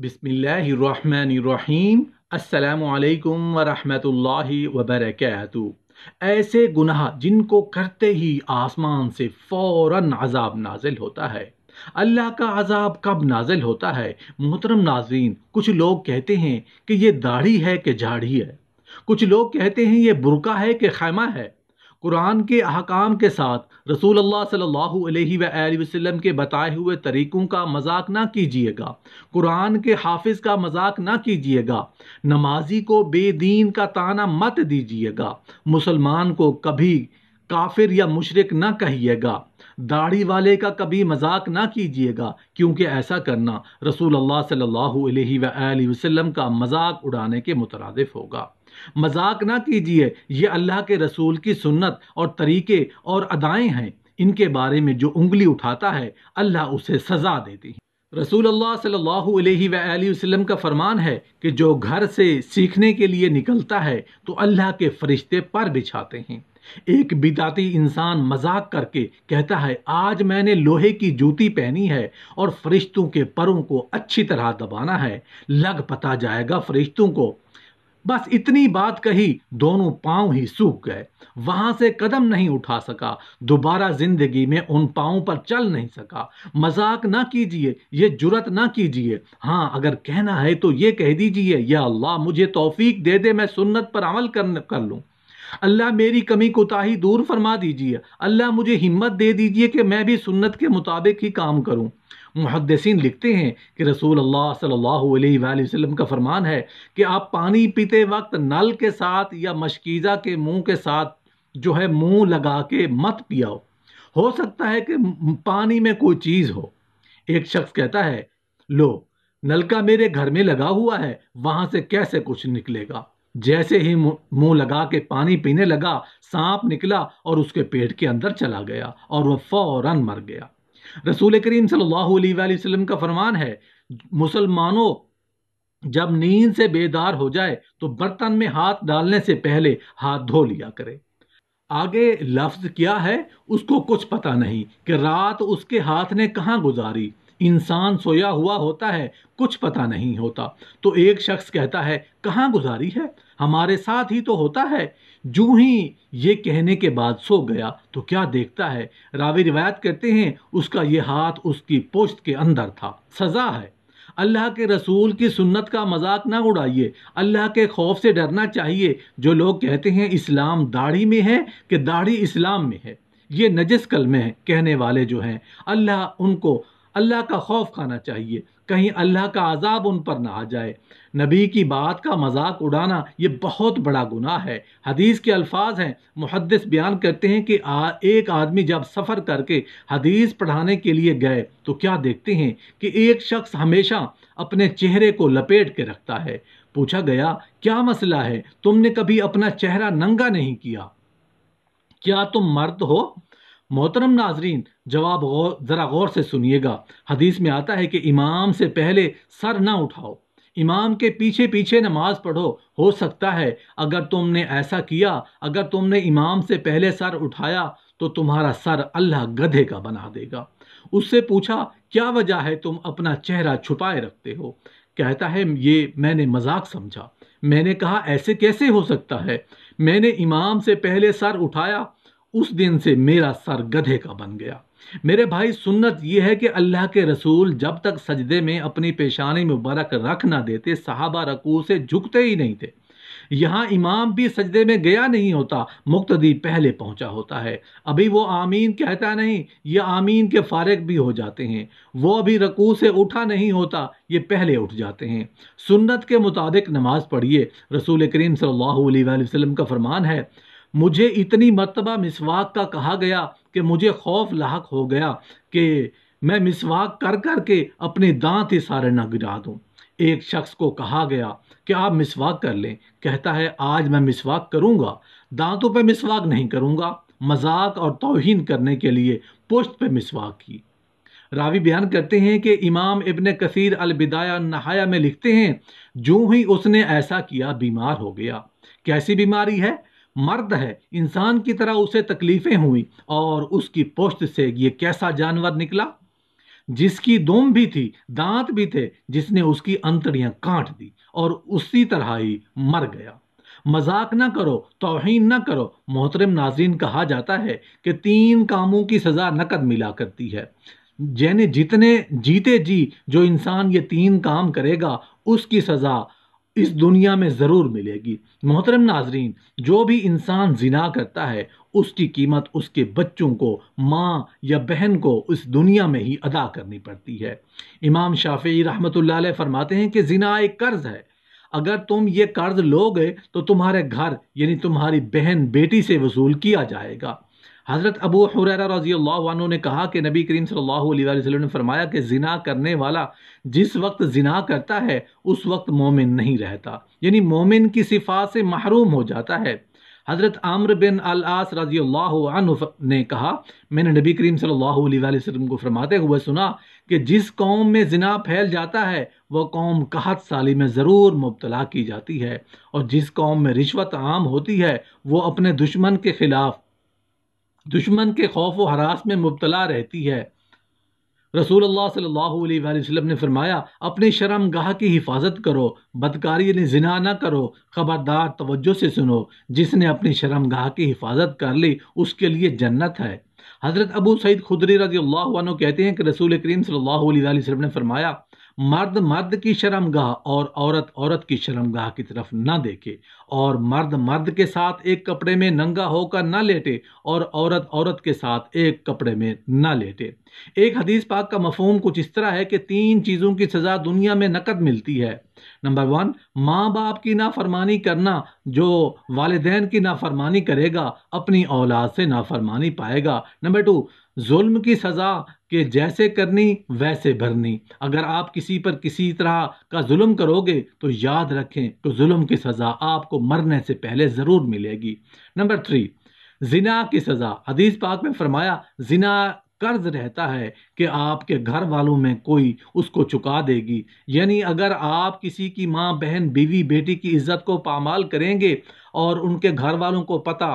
बिसमीम् अल्लाम वरहमतुल्लाहि वबरकू ऐसे गुनाह जिनको करते ही आसमान से फ़ौर अजाब नाजिल होता है अल्लाह का अजाब कब नाजिल होता है मोहतरम नाजीन कुछ लोग कहते हैं कि ये दाढ़ी है कि झाड़ी है कुछ लोग कहते हैं ये बुरका है कि खैमा है कुरान के अहकाम के साथ रसूल अल्लाह सल्लल्लाहु अलैहि वसल्लम के बताए हुए तरीक़ों का मजाक ना कीजिएगा कुरान के हाफिज का मजाक ना कीजिएगा नमाजी को बेदीन का ताना मत दीजिएगा मुसलमान को कभी काफिर या मुशरक ना कहिएगा दाढ़ी वाले का कभी मजाक ना कीजिएगा क्योंकि ऐसा करना रसूल अल्लाह सल्लल्लाहु अलैहि वसल्लम का मजाक उड़ाने के मुतरदफ होगा मजाक ना कीजिए ये अल्लाह के रसूल की सुन्नत और तरीके और अदाएँ हैं इनके बारे में जो उंगली उठाता है अल्लाह उसे सजा देती है रसूल अल्लाह सल्लल्लाहु अलैहि वसल्लम का फरमान है कि जो घर से सीखने के लिए निकलता है तो अल्लाह के फरिश्ते पर बिछाते हैं एक बिदाती इंसान मजाक करके कहता है आज मैंने लोहे की जूती पहनी है और फरिश्तों के परों को अच्छी तरह दबाना है लग पता जाएगा फरिश्तों को बस इतनी बात कही दोनों पांव ही सूख गए वहां से कदम नहीं उठा सका दोबारा जिंदगी में उन पांव पर चल नहीं सका मजाक ना कीजिए ये जुरत ना कीजिए हाँ अगर कहना है तो ये कह दीजिए या अल्लाह मुझे तौफीक दे दे मैं सुन्नत पर अमल कर, कर लूँ अल्लाह मेरी कमी कोताही दूर फरमा दीजिए अल्लाह मुझे हिम्मत दे दीजिए कि मैं भी सुन्नत के मुताबिक ही काम करूँ मुहदसिन लिखते हैं कि रसूल अल्लाह सल्लल्लाहु अलैहि वसल्लम का फरमान है कि आप पानी पीते वक्त नल के साथ या मशकीज़ा के मुंह के साथ जो है मुंह लगा के मत पियाओ हो सकता है कि पानी में कोई चीज़ हो एक शख्स कहता है लो नलका मेरे घर में लगा हुआ है वहाँ से कैसे कुछ निकलेगा जैसे ही मुंह लगा के पानी पीने लगा सांप निकला और उसके पेट के अंदर चला गया और वह फौरन मर गया रसूल करीम सल्लल्लाहु अलैहि वसल्लम का फरमान है मुसलमानों जब नींद से बेदार हो जाए तो बर्तन में हाथ डालने से पहले हाथ धो लिया करें आगे लफ्ज क्या है उसको कुछ पता नहीं कि रात उसके हाथ ने कहाँ गुजारी इंसान सोया हुआ होता है कुछ पता नहीं होता तो एक शख्स कहता है कहाँ गुजारी है हमारे साथ ही तो होता है जू ही ये कहने के बाद सो गया तो क्या देखता है रावी रिवायत करते हैं उसका ये हाथ उसकी पोस्ट के अंदर था सज़ा है अल्लाह के रसूल की सुन्नत का मजाक ना उड़ाइए अल्लाह के खौफ से डरना चाहिए जो लोग कहते हैं इस्लाम दाढ़ी में है कि दाढ़ी इस्लाम में है ये नजस कलमे हैं कहने वाले जो हैं अल्लाह उनको अल्लाह का खौफ खाना चाहिए कहीं अल्लाह का आज़ाब उन पर ना आ जाए नबी की बात का मजाक उड़ाना ये बहुत बड़ा गुनाह है हदीस के अल्फाज हैं मुहदस बयान करते हैं कि आ, एक आदमी जब सफ़र करके हदीस पढ़ाने के लिए गए तो क्या देखते हैं कि एक शख्स हमेशा अपने चेहरे को लपेट के रखता है पूछा गया क्या मसला है तुमने कभी अपना चेहरा नंगा नहीं किया क्या तुम मर्द हो मोहतरम नाजरीन जवाब गौर, ज़रा गौर से सुनिएगा हदीस में आता है कि इमाम से पहले सर ना उठाओ इमाम के पीछे पीछे नमाज पढ़ो हो सकता है अगर तुमने ऐसा किया अगर तुमने इमाम से पहले सर उठाया तो तुम्हारा सर अल्लाह गधे का बना देगा उससे पूछा क्या वजह है तुम अपना चेहरा छुपाए रखते हो कहता है ये मैंने मजाक समझा मैंने कहा ऐसे कैसे हो सकता है मैंने इमाम से पहले सर उठाया उस दिन से मेरा सर गधे का बन गया मेरे भाई सुन्नत यह है कि अल्लाह के रसूल जब तक सजदे में अपनी पेशानी मुबारक रख ना देते साहबा रकू से झुकते ही नहीं थे यहाँ इमाम भी सजदे में गया नहीं होता मुक्तदी पहले पहुँचा होता है अभी वो आमीन कहता नहीं ये आमीन के फारग भी हो जाते हैं वो अभी रकू से उठा नहीं होता ये पहले उठ जाते हैं सुन्नत के मुताबिक नमाज़ पढ़िए रसूल करीम सल्लल्लाहु अलैहि वसल्लम का फरमान है मुझे इतनी मरतबा मिसवाक का कहा गया कि मुझे खौफ लाक हो गया कि मैं मिसवाक कर कर के अपने दांत ही सारे न गिरा दूँ एक शख्स को कहा गया कि आप मिसवाक कर लें कहता है आज मैं मिसवाक करूँगा दांतों पर मिसवाक नहीं करूँगा मजाक और तोहन करने के लिए पोस्ट पर मिसवाक की रावी बयान करते हैं कि इमाम इबन कसीर अलबिदाया नहाया में लिखते हैं जो ही उसने ऐसा किया बीमार हो गया कैसी बीमारी है मर्द है इंसान की तरह उसे तकलीफ़ें हुई और उसकी पोस्ट से ये कैसा जानवर निकला जिसकी दोम भी थी दांत भी थे जिसने उसकी अंतड़ियां काट दी और उसी तरह ही मर गया मजाक ना करो तोहिन ना करो मोहतरम नाजरीन कहा जाता है कि तीन कामों की सज़ा नकद मिला करती है जैन जितने जीते जी जो इंसान ये तीन काम करेगा उसकी सज़ा इस दुनिया में ज़रूर मिलेगी मोहतरम नाजरीन जो भी इंसान जिना करता है उसकी कीमत उसके बच्चों को माँ या बहन को इस दुनिया में ही अदा करनी पड़ती है इमाम शाफी रहमत फरमाते हैं कि जिना एक कर्ज़ है अगर तुम ये कर्ज लोगे तो तुम्हारे घर यानी तुम्हारी बहन बेटी से वसूल किया जाएगा हज़रत अबू हुररा रजी अल्लाह ने कहा कि नबी करीम सल्लल्लाहु अलैहि वसल्लम ने फरमाया कि जिना करने वाला जिस वक्त जिना करता है उस वक्त मोमिन नहीं रहता यानी मोमिन की सिफात से महरूम हो जाता है हज़रत आम्र बिन अल आस रजी अल्लाह ने कहा मैंने नबी करीम सल्लल्लाहु अलैहि वसल्लम को फरमाते हुए सुना कि जिस कौम में जिना फैल जाता है वह कौम कहत साली में ज़रूर मुबतला की जाती है और जिस कौम में रिश्वत आम होती है वह अपने दुश्मन के ख़िलाफ़ दुश्मन के खौफ व हरास में मुबतला रहती है रसूल अल्लाह सल्लल्लाहु अलैहि वसल्लम ने फरमाया अपनी शर्म गाह की हिफाजत करो बदकारी ने जिना ना करो खबरदार तवज्जो से सुनो जिसने अपनी शर्म गाह की हिफाजत कर ली उसके लिए जन्नत है हज़रत अबू सईद खुदरी रजी अल्लाह कहते हैं कि रसूल करीम सल्लल्लाहु अलैहि वसल्लम ने फरमाया मर्द मर्द की शर्मगाह और औरत औरत की शर्मगाह की तरफ न देखे और मर्द मर्द के साथ एक कपड़े में नंगा होकर न लेटे और औरत औरत के साथ एक कपड़े में न लेटे एक हदीस पाक का मफहम कुछ इस तरह है कि तीन चीज़ों की सज़ा दुनिया में नकद मिलती है नंबर वन माँ बाप की नाफरमानी करना जो वालदेन की नाफरमानी करेगा अपनी औलाद से नाफरमानी पाएगा नंबर टू जुल्म की सज़ा के जैसे करनी वैसे भरनी अगर आप किसी पर किसी तरह का जुल्म करोगे तो याद रखें कि जुल्म की सज़ा आपको मरने से पहले ज़रूर मिलेगी नंबर थ्री जिना की सज़ा हदीस पाक में फरमाया जिना कर्ज रहता है कि आपके घर वालों में कोई उसको चुका देगी यानी अगर आप किसी की माँ बहन बीवी बेटी की इज्जत को पामाल करेंगे और उनके घर वालों को पता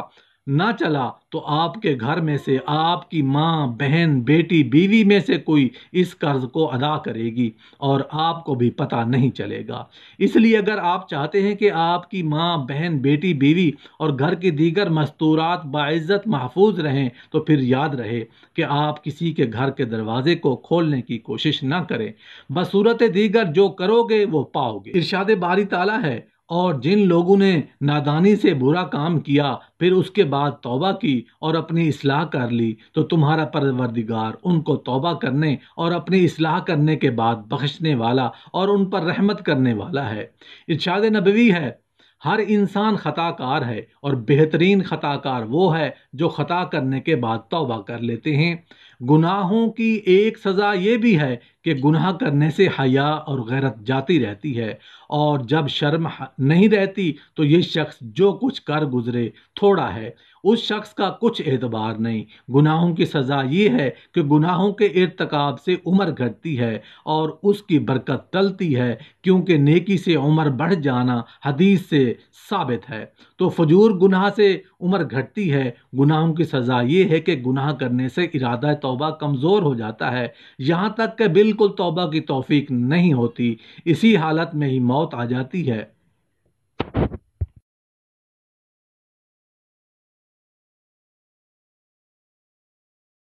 ना चला तो आपके घर में से आपकी माँ बहन बेटी बीवी में से कोई इस कर्ज को अदा करेगी और आपको भी पता नहीं चलेगा इसलिए अगर आप चाहते हैं कि आपकी माँ बहन बेटी बीवी और घर की दीगर मस्तूरात बाइज़त महफूज रहें तो फिर याद रहे कि आप किसी के घर के दरवाजे को खोलने की कोशिश ना करें बसूरत दीगर जो करोगे वो पाओगे इर्शाद बारी ताला है और जिन लोगों ने नादानी से बुरा काम किया फिर उसके बाद तौबा की और अपनी इसलाह कर ली तो तुम्हारा परवरदिगार उनको तौबा करने और अपनी इसलाह करने के बाद बख्शने वाला और उन पर रहमत करने वाला है इर्शाद नबवी है हर इंसान खताकार है और बेहतरीन खताकार वो है जो खता करने के बाद तौबा कर लेते हैं गुनाहों की एक सज़ा ये भी है कि गुनाह करने से हया और गैरत जाती रहती है और जब शर्म नहीं रहती तो ये शख्स जो कुछ कर गुजरे थोड़ा है उस शख्स का कुछ एतबार नहीं गुनाहों की सज़ा ये है कि गुनाहों के इरतकाब से उम्र घटती है और उसकी बरकत टलती है क्योंकि नेकी से उम्र बढ़ जाना हदीस से साबित है तो फजूर गुनाह से उम्र घटती है गुनाहों की सज़ा ये है कि गुनाह करने से इरादा तौबा कमज़ोर हो जाता है यहाँ तक कि बिल्कुल तौबा की तौफीक नहीं होती इसी हालत में ही मौत आ जाती है